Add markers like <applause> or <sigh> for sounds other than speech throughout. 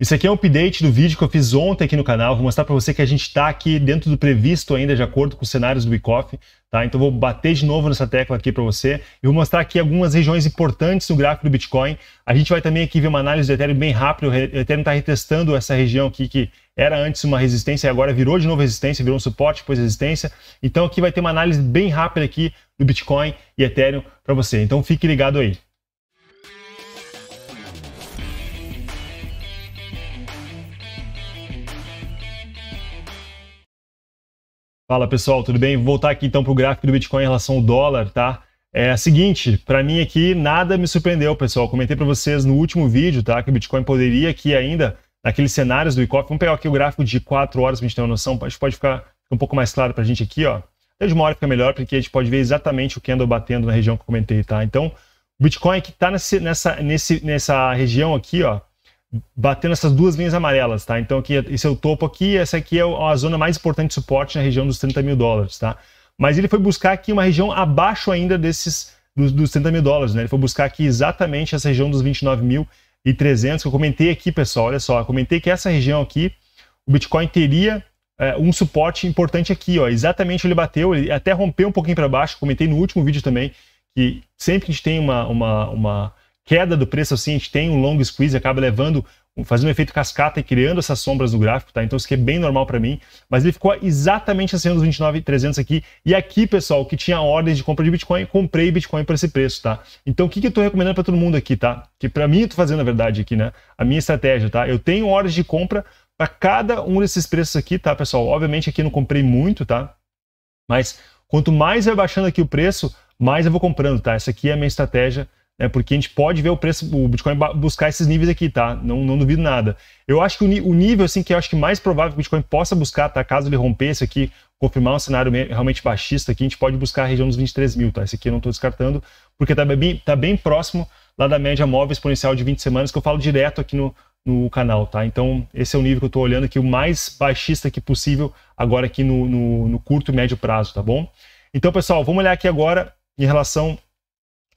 Isso aqui é um update do vídeo que eu fiz ontem aqui no canal, vou mostrar para você que a gente está aqui dentro do previsto ainda, de acordo com os cenários do Wyckoff, tá? Então vou bater de novo nessa tecla aqui para você e vou mostrar aqui algumas regiões importantes no gráfico do Bitcoin. A gente vai também aqui ver uma análise do Ethereum bem rápido, o Ethereum está retestando essa região aqui que era antes uma resistência e agora virou de novo resistência, virou um suporte, depois resistência. Então aqui vai ter uma análise bem rápida aqui do Bitcoin e Ethereum para você, então fique ligado aí. Fala pessoal, tudo bem? Vou voltar aqui então para o gráfico do Bitcoin em relação ao dólar, tá? É a seguinte, para mim aqui nada me surpreendeu, pessoal. Comentei para vocês no último vídeo, tá? Que o Bitcoin poderia aqui ainda, naqueles cenários do ICOF. Vamos pegar aqui o gráfico de 4 horas para a gente ter uma noção. Acho que pode ficar um pouco mais claro para a gente aqui, ó. Até de uma hora fica melhor, porque a gente pode ver exatamente o candle batendo na região que eu comentei, tá? Então, o Bitcoin que está nessa, nessa região aqui, ó, batendo essas duas linhas amarelas, tá? Então aqui, esse é o topo aqui, essa aqui é a zona mais importante de suporte na região dos 30 mil dólares, tá? Mas ele foi buscar aqui uma região abaixo ainda desses dos, dos 30 mil dólares, né? Ele foi buscar aqui exatamente essa região dos 29.300, mil e que eu comentei aqui, pessoal, olha só, eu comentei que essa região aqui, o Bitcoin teria é, um suporte importante aqui, ó, exatamente ele bateu, ele até rompeu um pouquinho para baixo, comentei no último vídeo também, que sempre que a gente tem uma, uma, uma queda do preço assim, a gente tem um longo squeeze, acaba levando, fazendo um efeito cascata e criando essas sombras no gráfico, tá? Então isso aqui é bem normal para mim, mas ele ficou exatamente acima dos 29.300 aqui. E aqui, pessoal, que tinha ordens de compra de Bitcoin, comprei Bitcoin por esse preço, tá? Então o que, que eu tô recomendando para todo mundo aqui, tá? Que para mim eu tô fazendo na verdade aqui, né? A minha estratégia, tá? Eu tenho ordens de compra para cada um desses preços aqui, tá, pessoal? Obviamente aqui eu não comprei muito, tá? Mas quanto mais vai baixando aqui o preço, mais eu vou comprando, tá? Essa aqui é a minha estratégia né? Porque a gente pode ver o preço, o Bitcoin buscar esses níveis aqui, tá? Não, não duvido nada. Eu acho que o, o nível, assim, que eu acho que mais provável que o Bitcoin possa buscar, tá? Caso ele romper esse aqui, confirmar um cenário realmente baixista aqui, a gente pode buscar a região dos 23 mil, tá? Esse aqui eu não estou descartando, porque tá bem, tá bem próximo lá da média móvel exponencial de 20 semanas, que eu falo direto aqui no, no canal, tá? Então, esse é o nível que eu estou olhando aqui, o mais baixista que possível agora aqui no, no, no curto e médio prazo, tá bom? Então, pessoal, vamos olhar aqui agora em relação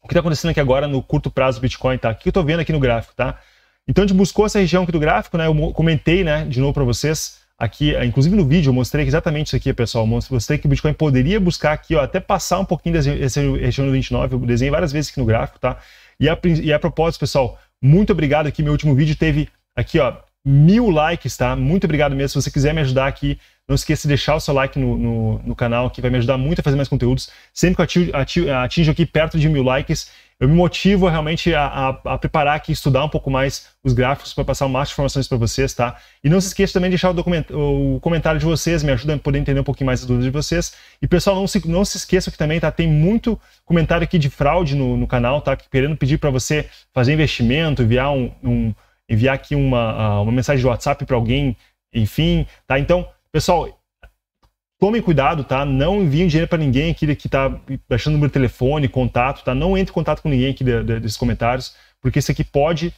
o que está acontecendo aqui agora no curto prazo do Bitcoin, tá? O que eu estou vendo aqui no gráfico, tá? Então a gente buscou essa região aqui do gráfico, né? Eu comentei, né, de novo para vocês aqui, eh, inclusive no vídeo eu mostrei exatamente isso aqui, pessoal. Eu mostrei que o Bitcoin poderia buscar aqui, ó, até passar um pouquinho dessa região do 29. Eu desenhei várias vezes aqui no gráfico, tá? E a, e a propósito, pessoal, muito obrigado aqui. Meu último vídeo teve aqui, ó, mil likes, tá? Muito obrigado mesmo. Se você quiser me ajudar aqui, não esqueça de deixar o seu like no, no, no canal, que vai me ajudar muito a fazer mais conteúdos. Sempre que eu atinjo, aqui perto de mil likes, eu me motivo realmente a, a, a, preparar aqui, estudar um pouco mais os gráficos para passar o máximo de informações para vocês, tá? E não se esqueça também de deixar o, o, comentário de vocês, me ajuda a poder entender um pouquinho mais as dúvidas de vocês. E pessoal, não se, não se esqueça que também tá, tem muito comentário aqui de fraude no, no canal, tá? Querendo pedir para você fazer investimento, enviar um, um enviar aqui uma, uma mensagem de WhatsApp para alguém, enfim, tá? Então, pessoal, tomem cuidado, tá? Não enviem dinheiro para ninguém aqui que tá achando número de telefone, contato, tá? Não entre em contato com ninguém aqui de, de, desses comentários, porque isso aqui pode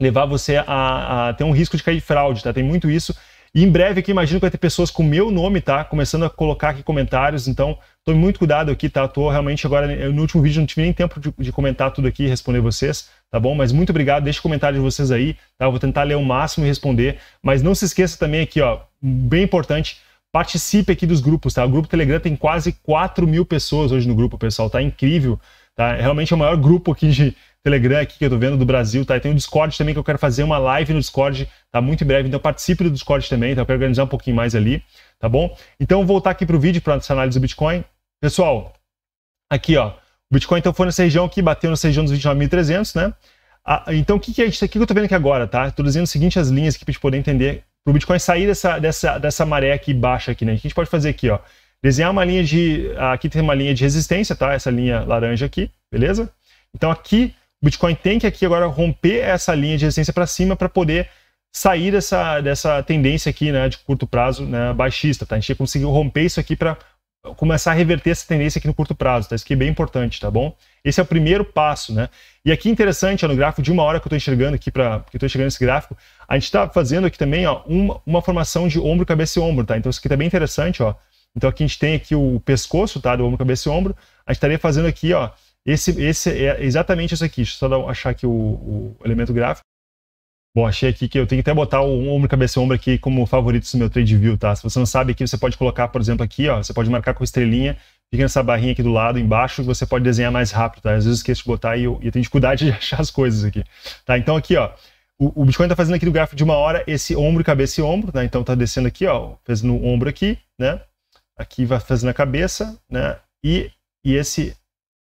levar você a, a, ter um risco de cair de fraude, tá? Tem muito isso. E em breve aqui imagino que vai ter pessoas com meu nome, tá? Começando a colocar aqui comentários, então tome muito cuidado aqui, tá? Tô realmente agora, no último vídeo não tive nem tempo de, de comentar tudo aqui e responder vocês, tá bom? Mas muito obrigado, deixa o comentário de vocês aí, tá? Eu vou tentar ler o máximo e responder, mas não se esqueça também aqui, ó, bem importante, participe aqui dos grupos, tá? O grupo Telegram tem quase 4 mil pessoas hoje no grupo, pessoal, tá incrível, tá? É realmente é o maior grupo aqui de Telegram aqui que eu tô vendo do Brasil, tá? E tem o Discord também que eu quero fazer uma live no Discord, tá? Muito em breve, então participe do Discord também, tá? Eu quero organizar um pouquinho mais ali, tá bom? Então, voltar aqui pro vídeo, para essa análise do Bitcoin. Pessoal, aqui, ó, o Bitcoin então foi nessa região que bateu nessa região dos 29.300, né? Ah, então o que, que, é, que, que eu estou vendo aqui agora, tá? Estou dizendo o seguinte as linhas aqui para a gente poder entender, para o Bitcoin sair dessa, dessa, dessa maré aqui baixa aqui, né? O que a gente pode fazer aqui, ó? Desenhar uma linha de, aqui tem uma linha de resistência, tá? Essa linha laranja aqui, beleza? Então aqui o Bitcoin tem que aqui agora romper essa linha de resistência para cima para poder sair dessa, dessa tendência aqui, né, de curto prazo, né, baixista, tá? A gente conseguiu romper isso aqui para começar a reverter essa tendência aqui no curto prazo, tá? Isso aqui é bem importante, tá bom? Esse é o primeiro passo, né? E aqui interessante, ó, no gráfico de uma hora que eu estou enxergando aqui, para que eu estou enxergando esse gráfico, a gente está fazendo aqui também, ó, uma, uma formação de ombro, cabeça e ombro, tá? Então isso aqui tá bem interessante, ó. Então aqui a gente tem aqui o pescoço, tá? Do ombro, cabeça e ombro. A gente estaria fazendo aqui, ó, esse, esse é exatamente isso aqui. Deixa eu só achar aqui o, o elemento gráfico. Bom, achei aqui que eu tenho que até botar o ombro, cabeça e ombro aqui como favoritos no meu trade view, tá? Se você não sabe aqui, você pode colocar, por exemplo, aqui, ó, você pode marcar com estrelinha, fica nessa barrinha aqui do lado, embaixo, você pode desenhar mais rápido, tá? Às vezes eu esqueço de botar e eu, eu tenho dificuldade <laughs> de achar as coisas aqui, tá? Então aqui, ó, o, Bitcoin tá fazendo aqui do gráfico de uma hora esse ombro, cabeça e ombro, né? Então tá descendo aqui, ó, fez no ombro aqui, né? Aqui vai fazendo a cabeça, né? E, e esse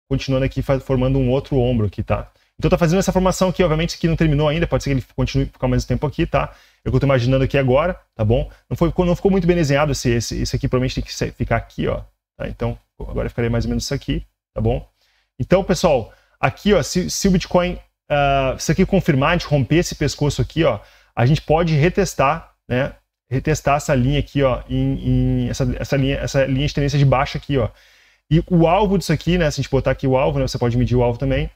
continuando aqui formando um outro ombro aqui, tá? Então tá fazendo essa formação aqui, obviamente que não terminou ainda, pode ser que ele continue ficar mais um tempo aqui, tá? Eu tô imaginando aqui agora, tá bom? Não, foi, não ficou muito bem desenhado esse, esse, esse aqui, provavelmente tem que ser, ficar aqui, ó. Tá? Então agora ficaria mais ou menos isso aqui, tá bom? Então, pessoal, aqui, ó, se, se o Bitcoin, uh, se aqui confirmar, a gente romper esse pescoço aqui, ó, a gente pode retestar, né? Retestar essa linha aqui, ó, em, em essa, essa, linha, essa linha de tendência de baixa aqui, ó. E o alvo disso aqui, né? Se a gente botar aqui o alvo, né? Você pode medir o alvo também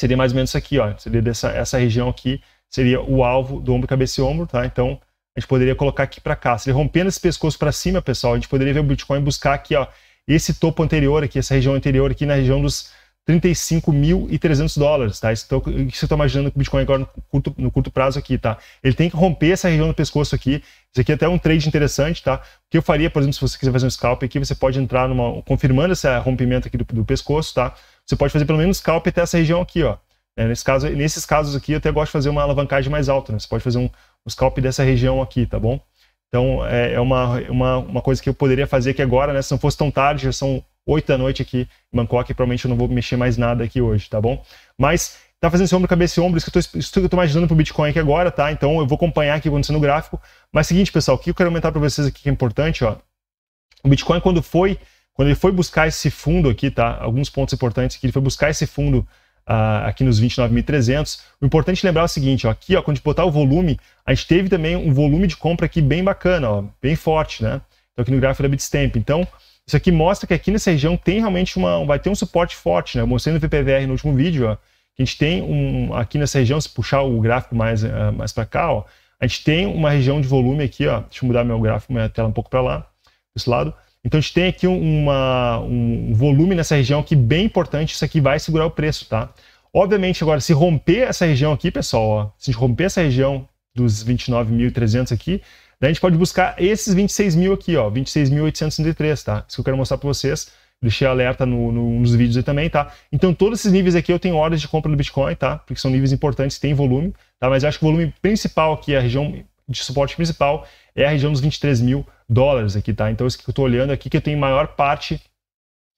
seria mais ou menos isso aqui, ó. Seria dessa essa região aqui, seria o alvo do ombro, cabeça e ombro, tá? Então, a gente poderia colocar aqui para cá. Se ele rompendo esse pescoço para cima, pessoal, a gente poderia ver o Bitcoin buscar aqui, ó, esse topo anterior aqui, essa região anterior aqui na região dos 35.300 dólares, tá? Isso que você está imaginando que o Bitcoin agora no curto, no curto, prazo aqui, tá? Ele tem que romper essa região do pescoço aqui. Isso aqui é até um trade interessante, tá? O que eu faria, por exemplo, se você quiser fazer um scalp aqui, você pode entrar numa, confirmando esse rompimento aqui do, do pescoço, tá? você pode fazer pelo menos scalp até essa região aqui, ó. É, nesse caso, nesses casos aqui, eu até gosto de fazer uma alavancagem mais alta, né? Você pode fazer um, um scalp dessa região aqui, tá bom? Então, é, é uma, uma, uma coisa que eu poderia fazer aqui agora, né? Se não fosse tão tarde, já são 8 da noite aqui em Bangkok, provavelmente eu não vou mexer mais nada aqui hoje, tá bom? Mas tá fazendo esse ombro, cabeça e ombro, isso que eu tô, que eu tô imaginando pro Bitcoin aqui agora, tá? Então eu vou acompanhar aqui acontecendo no gráfico. Mas seguinte, pessoal, o que eu quero aumentar para vocês aqui que é importante, ó. O Bitcoin, quando foi quando ele foi buscar esse fundo aqui, tá? Alguns pontos importantes que ele foi buscar esse fundo uh, aqui nos 29.300. O importante é lembrar é o seguinte, ó, aqui, ó, quando a gente botar o volume, a gente teve também um volume de compra aqui bem bacana, ó, bem forte, né? Então aqui no gráfico da Bitstamp. Então, isso aqui mostra que aqui nessa região tem realmente uma, vai ter um suporte forte, né? Eu mostrei no VPVR no último vídeo, ó, que a gente tem um aqui nessa região, se puxar o gráfico mais uh, mais para cá, ó, a gente tem uma região de volume aqui, ó. Deixa eu mudar meu gráfico, minha tela um pouco para lá, desse lado então a gente tem aqui uma, um volume nessa região aqui bem importante, isso aqui vai segurar o preço, tá? Obviamente agora, se romper essa região aqui, pessoal, ó, se a gente romper essa região dos 29.300 aqui, daí a gente pode buscar esses 26 mil aqui, ó, 26.833, tá? Isso que eu quero mostrar para vocês, deixei alerta no, no, nos vídeos aí também, tá? Então todos esses níveis aqui eu tenho ordens de compra do Bitcoin, tá? Porque são níveis importantes, tem volume, tá? Mas eu acho que o volume principal aqui, a região de suporte principal, é a região dos 23 mil dólares aqui, tá? Então, isso que eu estou olhando aqui, que eu tenho maior parte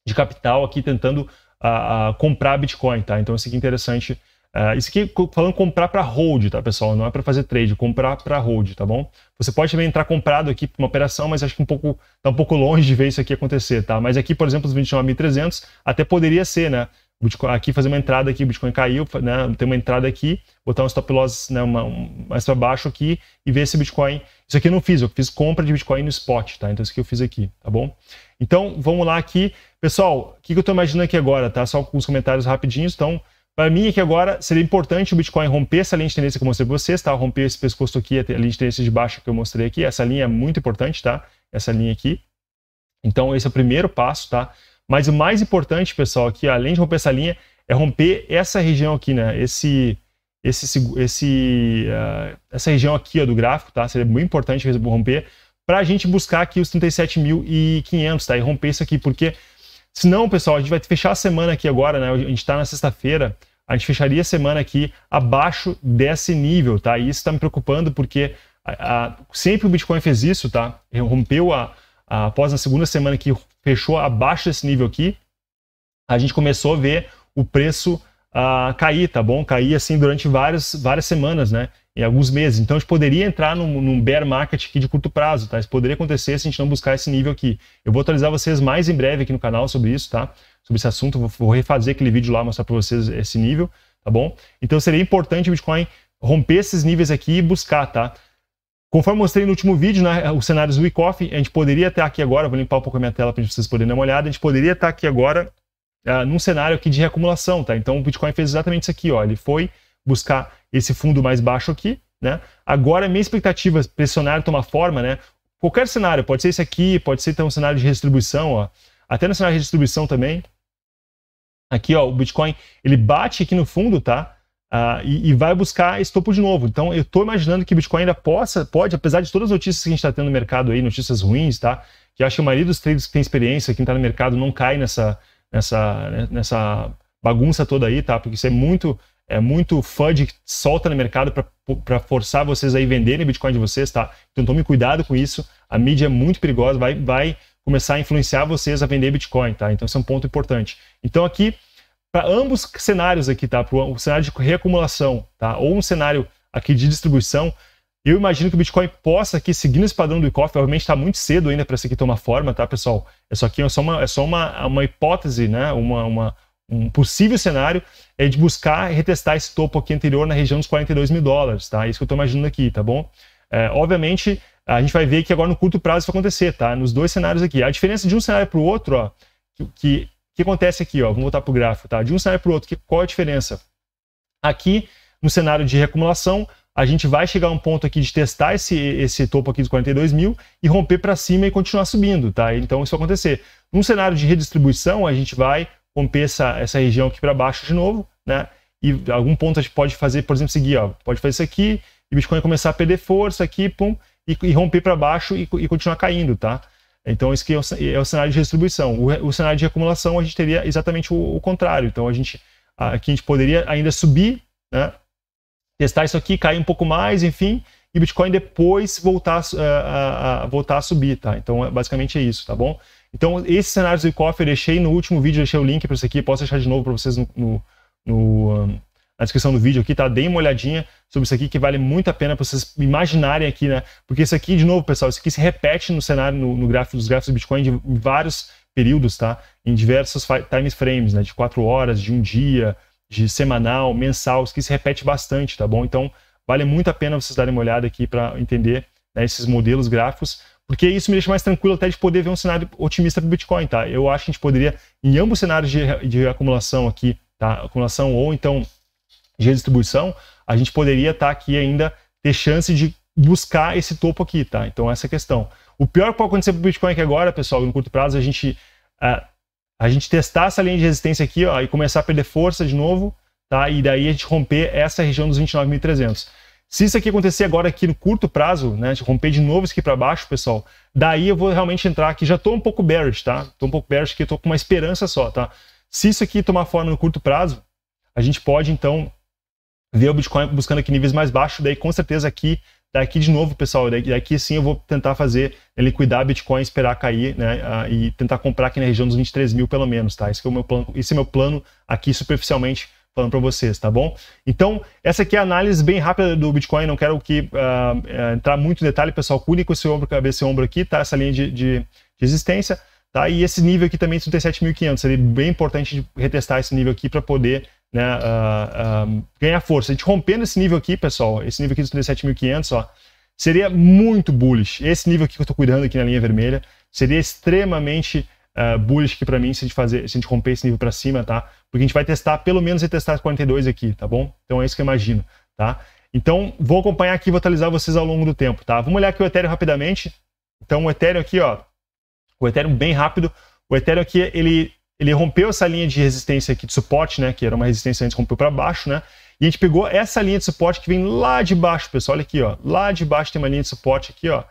de capital aqui tentando a, comprar Bitcoin, tá? Então, isso aqui é interessante. Uh, isso aqui falando comprar para hold, tá, pessoal? Não é para fazer trade, comprar para hold, tá bom? Você pode também entrar comprado aqui para uma operação, mas acho que um pouco tá um pouco longe de ver isso aqui acontecer, tá? Mas aqui, por exemplo, os 29.300 até poderia ser, né? Bitcoin, aqui fazer uma entrada aqui, o Bitcoin caiu, né? Tem uma entrada aqui, botar um stop loss né, uma, um, mais para baixo aqui e ver se o Bitcoin. Isso aqui eu não fiz, eu fiz compra de Bitcoin no spot, tá? Então isso que eu fiz aqui, tá bom? Então vamos lá aqui. Pessoal, o que, que eu estou imaginando aqui agora, tá? Só alguns comentários rapidinhos. Então, para mim aqui agora seria importante o Bitcoin romper essa linha de tendência que eu mostrei para vocês, tá? Romper esse pescoço aqui, a linha de tendência de baixa que eu mostrei aqui. Essa linha é muito importante, tá? Essa linha aqui. Então esse é o primeiro passo, tá? Mas o mais importante, pessoal, aqui, além de romper essa linha, é romper essa região aqui, né? Esse, esse, esse, uh, essa região aqui ó, do gráfico, tá? Seria muito importante romper para a gente buscar aqui os 37.500, tá? E romper isso aqui, porque senão, pessoal, a gente vai fechar a semana aqui agora, né? A gente está na sexta-feira, a gente fecharia a semana aqui abaixo desse nível, tá? E isso está me preocupando porque a, a, sempre o Bitcoin fez isso, tá? Rompeu a, a após a segunda semana que fechou abaixo desse nível aqui, a gente começou a ver o preço uh, cair, tá bom? Cair assim durante várias, várias semanas, né? Em alguns meses. Então a gente poderia entrar num, num bear market aqui de curto prazo, tá? Isso poderia acontecer se a gente não buscar esse nível aqui. Eu vou atualizar vocês mais em breve aqui no canal sobre isso, tá? Sobre esse assunto. Vou, vou refazer aquele vídeo lá, mostrar para vocês esse nível, tá bom? Então seria importante o Bitcoin romper esses níveis aqui e buscar, tá? Conforme mostrei no último vídeo, né, os cenários do week a gente poderia estar aqui agora, vou limpar um pouco a minha tela para vocês poderem dar uma olhada, a gente poderia estar aqui agora uh, num cenário aqui de reacumulação, tá? Então o Bitcoin fez exatamente isso aqui, ó, ele foi buscar esse fundo mais baixo aqui, né? Agora minha expectativa é para esse cenário tomar forma, né? Qualquer cenário, pode ser esse aqui, pode ser então um cenário de redistribuição, ó, até no cenário de redistribuição também. Aqui, ó, o Bitcoin, ele bate aqui no fundo, tá? Uh, e, e, vai buscar esse topo de novo. Então, eu estou imaginando que Bitcoin ainda possa, pode, apesar de todas as notícias que a gente está tendo no mercado aí, notícias ruins, tá? Que acho que a maioria dos traders que tem experiência, quem está no mercado, não cai nessa, nessa, né, nessa bagunça toda aí, tá? Porque isso é muito, é muito FUD que solta no mercado para forçar vocês aí venderem Bitcoin de vocês, tá? Então, tome cuidado com isso. A mídia é muito perigosa, vai, vai começar a influenciar vocês a vender Bitcoin, tá? Então, esse é um ponto importante. Então, aqui para ambos cenários aqui, tá? Para o cenário de reacumulação, tá? Ou um cenário aqui de distribuição, eu imagino que o Bitcoin possa aqui, seguindo esse padrão do ICOF, obviamente está muito cedo ainda para isso aqui tomar forma, tá, pessoal? É só aqui é só uma, é só uma, uma hipótese, né? Uma, uma, um possível cenário é de buscar retestar esse topo aqui anterior na região dos 42 mil dólares, tá? É isso que eu estou imaginando aqui, tá bom? É, obviamente, a gente vai ver que agora no curto prazo isso vai acontecer, tá? Nos dois cenários aqui. A diferença de um cenário para o outro, ó, que, que o que acontece aqui, ó, vamos voltar para o gráfico, tá? De um cenário para o outro, que, qual a diferença? Aqui, no cenário de reacumulação, a gente vai chegar a um ponto aqui de testar esse, esse topo aqui dos 42 mil e romper para cima e continuar subindo, tá? Então isso vai acontecer. Num cenário de redistribuição, a gente vai romper essa, essa região aqui para baixo de novo, né? E algum ponto a gente pode fazer, por exemplo, seguir, ó, pode fazer isso aqui e o Bitcoin começar a perder força aqui, pum, e, e romper para baixo e, e continuar caindo, tá? Então, isso aqui é, é o, cenário de distribuição. O, o, cenário de acumulação, a gente teria exatamente o, o, contrário. Então, a gente, aqui a gente poderia ainda subir, né? testar isso aqui, cair um pouco mais, enfim, e Bitcoin depois voltar a, a, a voltar a subir, tá? Então, é, basicamente é isso, tá bom? Então, esse cenário do Coffee eu deixei no último vídeo, deixei o link para isso aqui, posso deixar de novo para vocês no, no, no um na descrição do vídeo aqui, tá? Deem uma olhadinha sobre isso aqui que vale muito a pena vocês imaginarem aqui, né? Porque isso aqui, de novo, pessoal, isso aqui se repete no cenário, no, no gráfico dos gráficos do Bitcoin de vários períodos, tá? Em diversos time frames, né? De quatro horas, de um dia, de semanal, mensal, isso aqui se repete bastante, tá bom? Então, vale muito a pena vocês darem uma olhada aqui para entender né, esses modelos gráficos, porque isso me deixa mais tranquilo até de poder ver um cenário otimista para o Bitcoin, tá? Eu acho que a gente poderia, em ambos os cenários de, de acumulação aqui, tá? Acumulação ou então de redistribuição, a gente poderia estar tá aqui ainda ter chance de buscar esse topo aqui, tá? Então essa é a questão. O pior que pode acontecer para o Bitcoin é que agora, pessoal, no curto prazo, a gente, a, é, a gente testar essa linha de resistência aqui ó, e começar a perder força de novo, tá? E daí a gente romper essa região dos 29.300. Se isso aqui acontecer agora aqui no curto prazo, né, de romper de novo isso aqui para baixo, pessoal, daí eu vou realmente entrar aqui, já estou um pouco bearish, tá? Estou um pouco bearish aqui, estou com uma esperança só, tá? Se isso aqui tomar forma no curto prazo, a gente pode então ver o Bitcoin buscando aqui níveis mais baixos, daí com certeza aqui, daqui de novo, pessoal, daqui sim eu vou tentar fazer né, liquidar Bitcoin, esperar cair, né, e tentar comprar aqui na região dos 23 mil pelo menos, tá? Esse é o meu plano, esse é meu plano aqui superficialmente falando para vocês, tá bom? Então, essa aqui é a análise bem rápida do Bitcoin, não quero que uh, ah, ah, entrar muito em detalhe, pessoal, cuide com esse ombro, cabeça e ombro aqui, tá? Essa linha de, de, de resistência, tá? E esse nível aqui também, 37.500, seria bem importante retestar esse nível aqui para poder né, uh, uh, ganhar força. A gente rompendo esse nível aqui, pessoal, esse nível aqui dos 37.500, ó, seria muito bullish. Esse nível aqui que eu estou cuidando aqui na linha vermelha seria extremamente uh, bullish aqui para mim se a, gente fazer, se a gente romper esse nível para cima, tá? Porque a gente vai testar, pelo menos, testar 42 aqui, tá bom? Então é isso que eu imagino, tá? Então, vou acompanhar aqui, vou atualizar vocês ao longo do tempo, tá? Vamos olhar aqui o Ethereum rapidamente. Então, o Ethereum aqui, ó, o Ethereum bem rápido. O Ethereum aqui, ele ele rompeu essa linha de resistência aqui de suporte, né? Que era uma resistência antes, rompeu para baixo, né? E a gente pegou essa linha de suporte que vem lá de baixo, pessoal. Olha aqui, ó. Lá de baixo tem uma linha de suporte aqui, ó.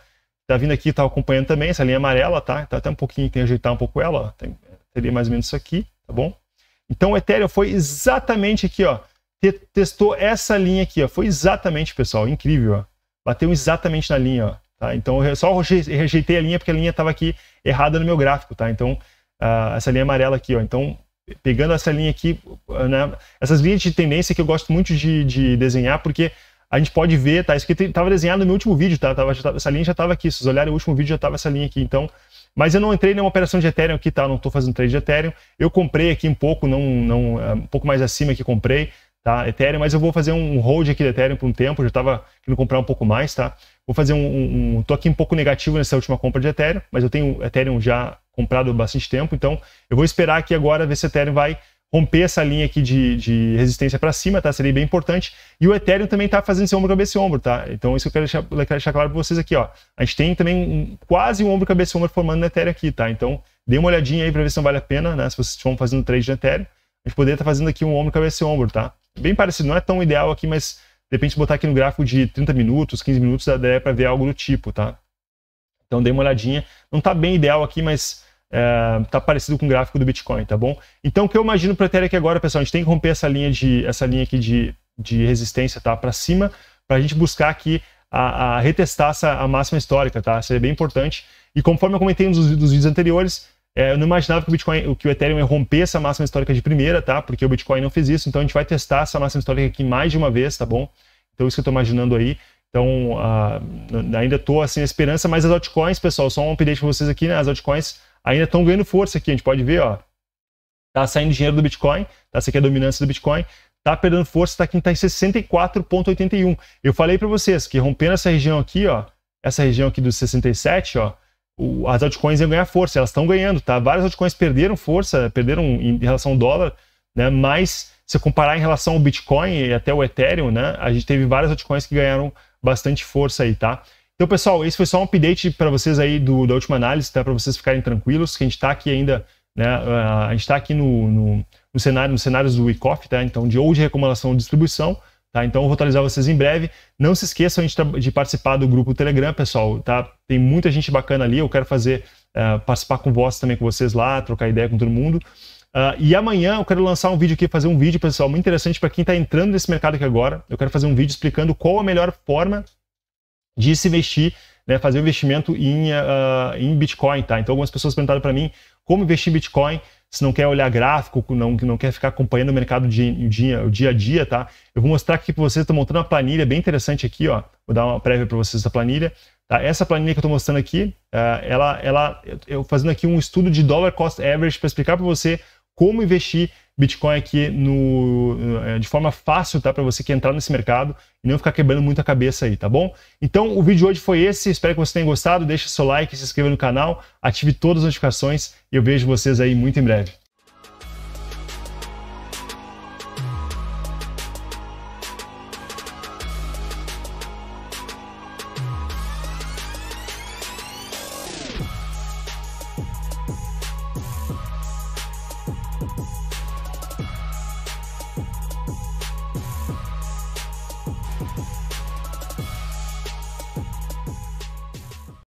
Tá vindo aqui, tá acompanhando também essa linha amarela, tá? Tá até um pouquinho, tem que ajeitar um pouco ela, ó. Tem, teria mais ou menos isso aqui, tá bom? Então o Ethereum foi exatamente aqui, ó. Testou essa linha aqui, ó. Foi exatamente, pessoal. Incrível, ó. Bateu exatamente na linha, ó. Tá? Então eu só rejeitei a linha porque a linha estava aqui errada no meu gráfico, tá? Então uh, essa linha amarela aqui, ó. Então, pegando essa linha aqui, né, essas linhas de tendência que eu gosto muito de, de desenhar, porque a gente pode ver, tá? Isso aqui estava desenhado no meu último vídeo, tá? Tava, essa linha já estava aqui. Se vocês olharem o último vídeo, já estava essa linha aqui. Então, mas eu não entrei numa operação de Ethereum aqui, tá? Eu não estou fazendo trade de Ethereum. Eu comprei aqui um pouco, não, não, é, um pouco mais acima que comprei, tá? Ethereum, mas eu vou fazer um hold aqui de Ethereum por um tempo. Eu já estava querendo comprar um pouco mais, tá? Vou fazer um, um, um, Tô aqui um pouco negativo nessa última compra de Ethereum, mas eu tenho Ethereum já comprado há bastante tempo, então eu vou esperar aqui agora ver se Ethereum vai romper essa linha aqui de, de resistência para cima, tá? Seria bem importante. E o Ethereum também está fazendo esse ombro cabeça e ombro, tá? Então isso eu quero deixar, quero deixar claro para vocês aqui, ó. A gente tem também um, quase um ombro cabeça e ombro formando no Ethereum aqui, tá? Então dê uma olhadinha aí para ver se não vale a pena, né? Se vocês estão fazendo trade no Ethereum, a gente poderia estar tá fazendo aqui um ombro cabeça e ombro, tá? Bem parecido, não é tão ideal aqui, mas de repente, botar aqui no gráfico de 30 minutos, 15 minutos, dá ideia para ver algo do tipo, tá? Então, dê uma olhadinha. Não está bem ideal aqui, mas está eh, parecido com o gráfico do Bitcoin, tá bom? Então, o que eu imagino para Ethereum aqui agora, pessoal, a gente tem que romper essa linha, de, essa linha aqui de, de resistência, tá? Para cima, para a gente buscar aqui a, a, retestar essa, a máxima histórica, tá? Isso é bem importante. E conforme eu comentei nos, nos vídeos anteriores, é, eu não imaginava que o Bitcoin, que o Ethereum ia romper essa máxima histórica de primeira, tá? Porque o Bitcoin não fez isso, então a gente vai testar essa máxima histórica aqui mais de uma vez, tá bom? Então isso que eu estou imaginando aí. Então, uh, ainda estou assim na esperança, mas as altcoins, pessoal, só um update para vocês aqui, né? As altcoins ainda estão ganhando força aqui, a gente pode ver, ó. Tá saindo dinheiro do Bitcoin, tá? Essa aqui é a dominância do Bitcoin, tá perdendo força, tá aqui tá em 64.81. Eu falei para vocês que rompendo essa região aqui, ó, essa região aqui dos 67, ó, as altcoins iam ganhar força. Elas estão ganhando, tá? Várias altcoins perderam força, perderam em relação ao dólar, né? Mas se comparar em relação ao Bitcoin e até o Ethereum, né? A gente teve várias altcoins que ganharam bastante força aí, tá? Então, pessoal, esse foi só um update para vocês aí do, da última análise, tá? Para vocês ficarem tranquilos, que a gente está aqui ainda, né? A gente está aqui no, no, no, cenário, nos cenários do WeCoff, tá? Então, de hoje recomendação de distribuição Tá? Então eu vou atualizar vocês em breve. Não se esqueçam de participar do grupo Telegram, pessoal. Tá? Tem muita gente bacana ali. Eu quero fazer uh, participar com vocês também com vocês lá, trocar ideia com todo mundo. Uh, e amanhã eu quero lançar um vídeo aqui, fazer um vídeo, pessoal, muito interessante para quem está entrando nesse mercado aqui agora. Eu quero fazer um vídeo explicando qual a melhor forma de se investir, né, fazer o investimento em, uh, em Bitcoin, tá? Então algumas pessoas perguntaram para mim como investir em Bitcoin se não quer olhar gráfico, não, não quer ficar acompanhando o mercado dia, o dia a dia, tá? Eu vou mostrar aqui para vocês, estou montando uma planilha bem interessante aqui, ó. Vou dar uma prévia para vocês da planilha. Tá? Essa planilha que eu estou mostrando aqui, eh, ela, ela, eu fazendo aqui um estudo de dollar cost average para explicar para você como investir Bitcoin aqui no, eh, de forma fácil, tá? Para você que entrar nesse mercado e não ficar quebrando muito a cabeça aí, tá bom? Então, o vídeo de hoje foi esse. Espero que você tenha gostado. Deixe seu like, se inscreva no canal, ative todas as notificações e eu vejo vocês aí muito em breve.